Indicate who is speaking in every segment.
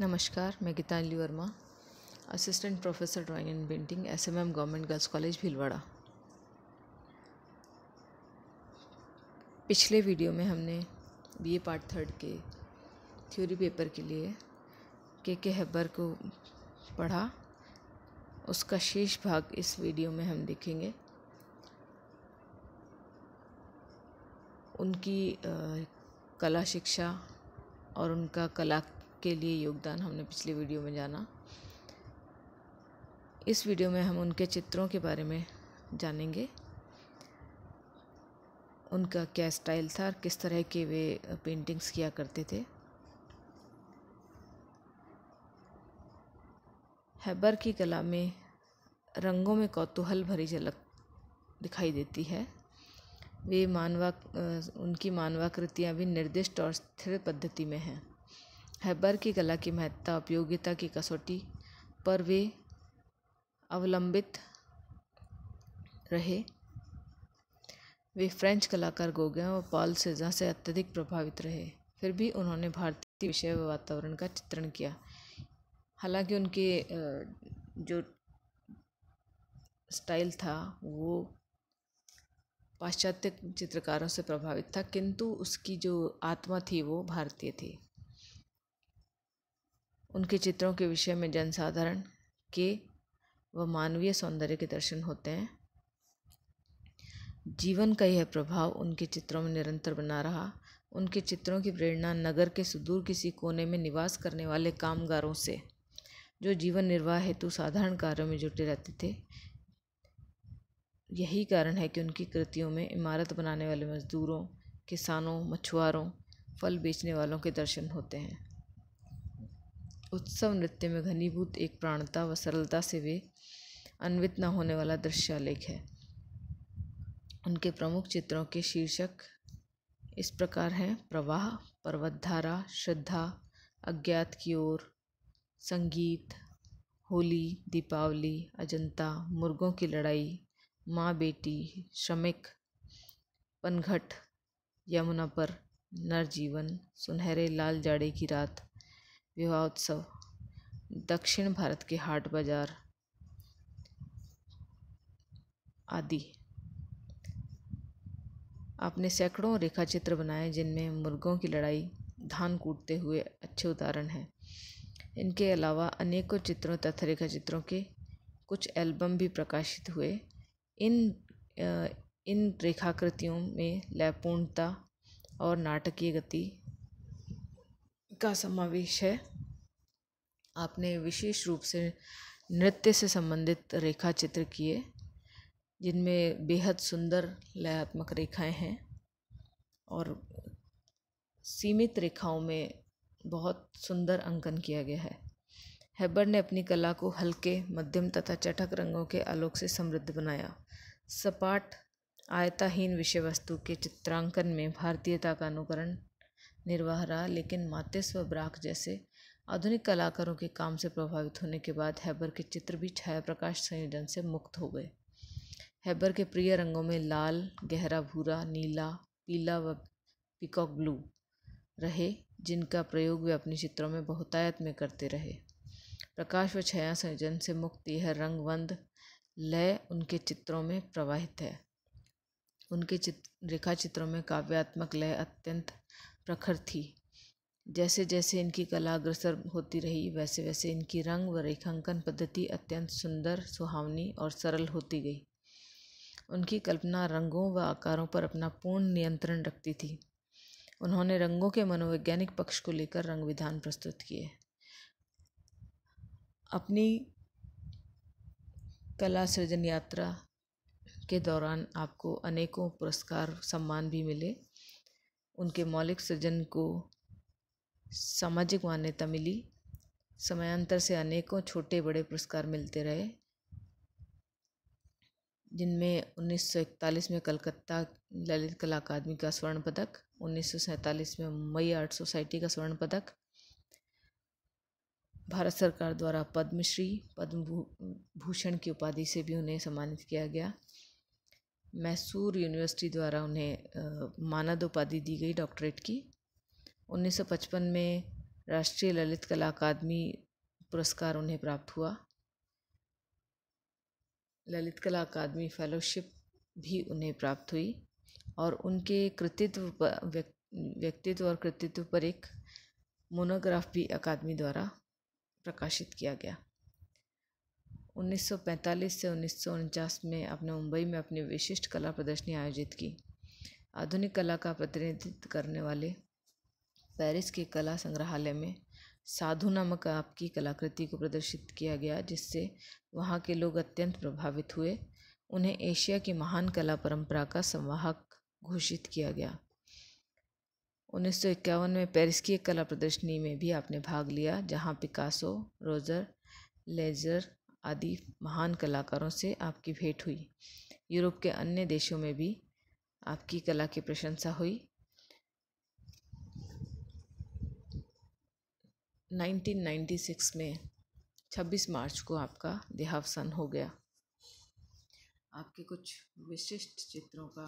Speaker 1: नमस्कार मैं Geetanjali Verma assistant professor drawing and painting S M M government girls college Bhilwara पिछले video में हमने बी ए पार्ट थर्ड के थ्योरी पेपर के लिए के के हैबर को पढ़ा उसका शेष भाग इस वीडियो में हम देखेंगे उनकी आ, कला शिक्षा और उनका कला के लिए योगदान हमने पिछली वीडियो में जाना इस वीडियो में हम उनके चित्रों के बारे में जानेंगे उनका क्या स्टाइल था और किस तरह के वे पेंटिंग्स किया करते थे हैबर की कला में रंगों में कौतूहल भरी झलक दिखाई देती है वे मानवा उनकी मानवाकृतियाँ भी निर्दिष्ट और स्थिर पद्धति में हैं हैबर की कला की महत्ता उपयोगिता की कसौटी पर वे अवलंबित रहे वे फ्रेंच कलाकार गोगे और पॉल सेजा से अत्यधिक प्रभावित रहे फिर भी उन्होंने भारतीय विषय व वातावरण का चित्रण किया हालांकि उनके जो स्टाइल था वो पाश्चात्य चित्रकारों से प्रभावित था किंतु उसकी जो आत्मा थी वो भारतीय थी उनके चित्रों के विषय में जनसाधारण के व मानवीय सौंदर्य के दर्शन होते हैं जीवन का यह प्रभाव उनके चित्रों में निरंतर बना रहा उनके चित्रों की प्रेरणा नगर के सुदूर किसी कोने में निवास करने वाले कामगारों से जो जीवन निर्वाह हेतु साधारण कार्यों में जुटे रहते थे यही कारण है कि उनकी कृतियों में इमारत बनाने वाले मजदूरों किसानों मछुआरों फल बेचने वालों के दर्शन होते हैं उत्सव नृत्य में घनीभूत एक प्राणता व सरलता से वे अन्वित न होने वाला दृश्यालेख है उनके प्रमुख चित्रों के शीर्षक इस प्रकार हैं प्रवाह पर्वतधारा श्रद्धा अज्ञात की ओर संगीत होली दीपावली अजंता मुर्गों की लड़ाई माँ बेटी श्रमिक पनघट यमुना पर नरजीवन सुनहरे लाल जाड़े की रात विवाह उत्सव दक्षिण भारत के हाट बाज़ार आदि आपने सैकड़ों रेखा चित्र बनाए जिनमें मुर्गों की लड़ाई धान कूटते हुए अच्छे उदाहरण हैं इनके अलावा अनेकों चित्रों तथा रेखा चित्रों के कुछ एल्बम भी प्रकाशित हुए इन इन रेखाकृतियों में लयपूर्णता और नाटकीय गति का समावेश है आपने विशेष रूप से नृत्य से संबंधित रेखा चित्र किए जिनमें बेहद सुंदर लयात्मक रेखाएं हैं और सीमित रेखाओं में बहुत सुंदर अंकन किया गया है हैबर ने अपनी कला को हल्के मध्यम तथा चटक रंगों के आलोक से समृद्ध बनाया सपाट आयताहीन विषय वस्तु के चित्रांकन में भारतीयता का अनुकरण निर्वाह रहा लेकिन मातेश्वर ब्राक जैसे आधुनिक कलाकारों के काम से प्रभावित होने के बाद हैबर के चित्र भी छाया प्रकाश संयोजन से मुक्त हो गए हैबर के प्रिय रंगों में लाल गहरा भूरा नीला पीला व पिकॉक ब्लू रहे जिनका प्रयोग वे अपने चित्रों में बहुतायत में करते रहे प्रकाश व छाया संयोजन से मुक्त यह रंगवंद लय उनके चित्रों में प्रवाहित है उनके चित्र रेखा चित्रों में काव्यात्मक लय अत्यंत प्रखर थी जैसे जैसे इनकी कला अग्रसर होती रही वैसे वैसे इनकी रंग व रेखांकन पद्धति अत्यंत सुंदर सुहावनी और सरल होती गई उनकी कल्पना रंगों व आकारों पर अपना पूर्ण नियंत्रण रखती थी उन्होंने रंगों के मनोवैज्ञानिक पक्ष को लेकर रंग विधान प्रस्तुत किए अपनी कला सृजन यात्रा के दौरान आपको अनेकों पुरस्कार सम्मान भी मिले उनके मौलिक सृजन को सामाजिक मान्यता मिली समयांतर से अनेकों छोटे बड़े पुरस्कार मिलते रहे जिनमें 1941 में कलकत्ता ललित कला अकादमी का स्वर्ण पदक 1947 में मुंबई आर्ट सोसाइटी का स्वर्ण पदक भारत सरकार द्वारा पद्मश्री पद्म भूषण की उपाधि से भी उन्हें सम्मानित किया गया मैसूर यूनिवर्सिटी द्वारा उन्हें मानद उपाधि दी गई डॉक्टरेट की 1955 में राष्ट्रीय ललित कला अकादमी पुरस्कार उन्हें प्राप्त हुआ ललित कला अकादमी फेलोशिप भी उन्हें प्राप्त हुई और उनके कृतित्व व्यक्तित्व और कृतित्व पर एक मोनोग्राफ भी अकादमी द्वारा प्रकाशित किया गया 1945 से उन्नीस में आपने मुंबई में अपनी विशिष्ट कला प्रदर्शनी आयोजित की आधुनिक कला का प्रतिनिधित्व करने वाले पेरिस के कला संग्रहालय में साधु नामक आपकी कलाकृति को प्रदर्शित किया गया जिससे वहाँ के लोग अत्यंत प्रभावित हुए उन्हें एशिया की महान कला परंपरा का संवाहक घोषित किया गया उन्नीस में पेरिस की एक कला प्रदर्शनी में भी आपने भाग लिया जहाँ पिकासो रोजर लेजर आदि महान कलाकारों से आपकी भेंट हुई यूरोप के अन्य देशों में भी आपकी कला की प्रशंसा हुई 1996 में 26 मार्च को आपका देहावसान हो गया आपके कुछ विशिष्ट चित्रों का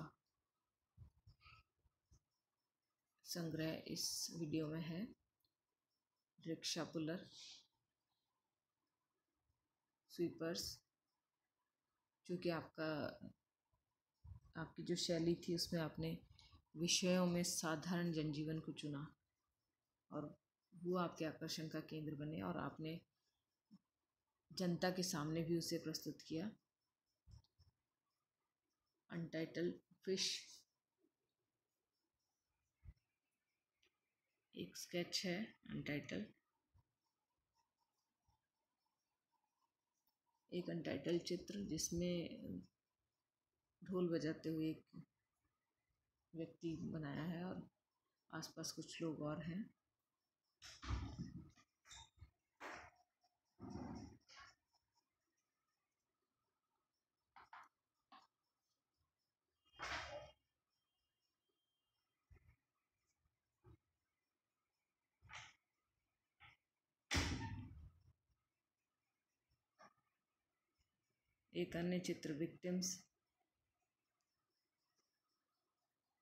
Speaker 1: संग्रह इस वीडियो में है रिक्शा पुलर स्वीपर्स चूँकि आपका आपकी जो शैली थी उसमें आपने विषयों में साधारण जनजीवन को चुना और वो आपके आकर्षण का केंद्र बने और आपने जनता के सामने भी उसे प्रस्तुत किया अनटाइटल फिश एक स्केच है अनटाइटल एक अनटाइटल चित्र जिसमें ढोल बजाते हुए एक व्यक्ति बनाया है और आसपास कुछ लोग और हैं एक अन्य चित्र विक्टिम्स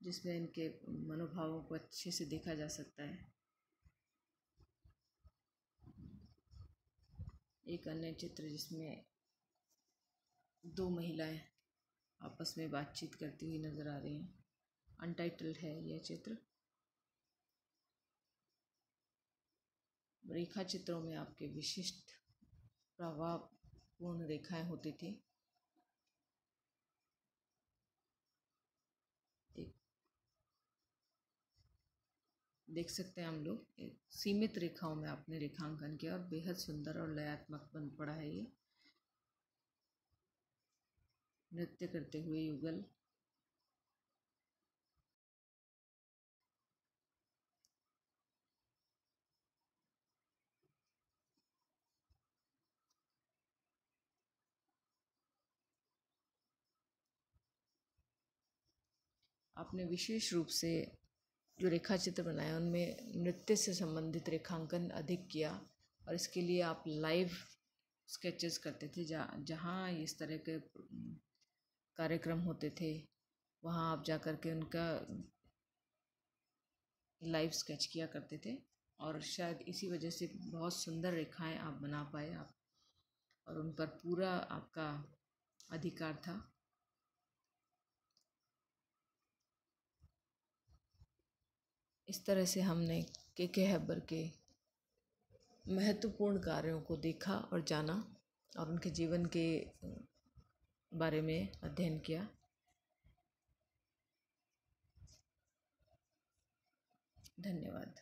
Speaker 1: जिसमें इनके मनोभावों को अच्छे से देखा जा सकता है एक अन्य चित्र जिसमें दो महिलाएं आपस में बातचीत करती हुई नजर आ रही हैं अनटाइटल्ड है यह चित्र रेखा चित्रों में आपके विशिष्ट प्रभावपूर्ण रेखाएं होती थी देख सकते हैं हम लोग सीमित रेखाओं में आपने रेखांकन किया और बेहद सुंदर और लयात्मक बन पड़ा है ये नृत्य करते हुए युगल आपने विशेष रूप से जो रेखा चित्र बनाए उनमें नृत्य से संबंधित रेखांकन अधिक किया और इसके लिए आप लाइव स्केचेस करते थे जहाँ जहाँ इस तरह के कार्यक्रम होते थे वहाँ आप जा कर के उनका लाइव स्केच किया करते थे और शायद इसी वजह से बहुत सुंदर रेखाएं आप बना पाए आप और उन पर पूरा आपका अधिकार था इस तरह से हमने के के हैबर के महत्वपूर्ण कार्यों को देखा और जाना और उनके जीवन के बारे में अध्ययन किया धन्यवाद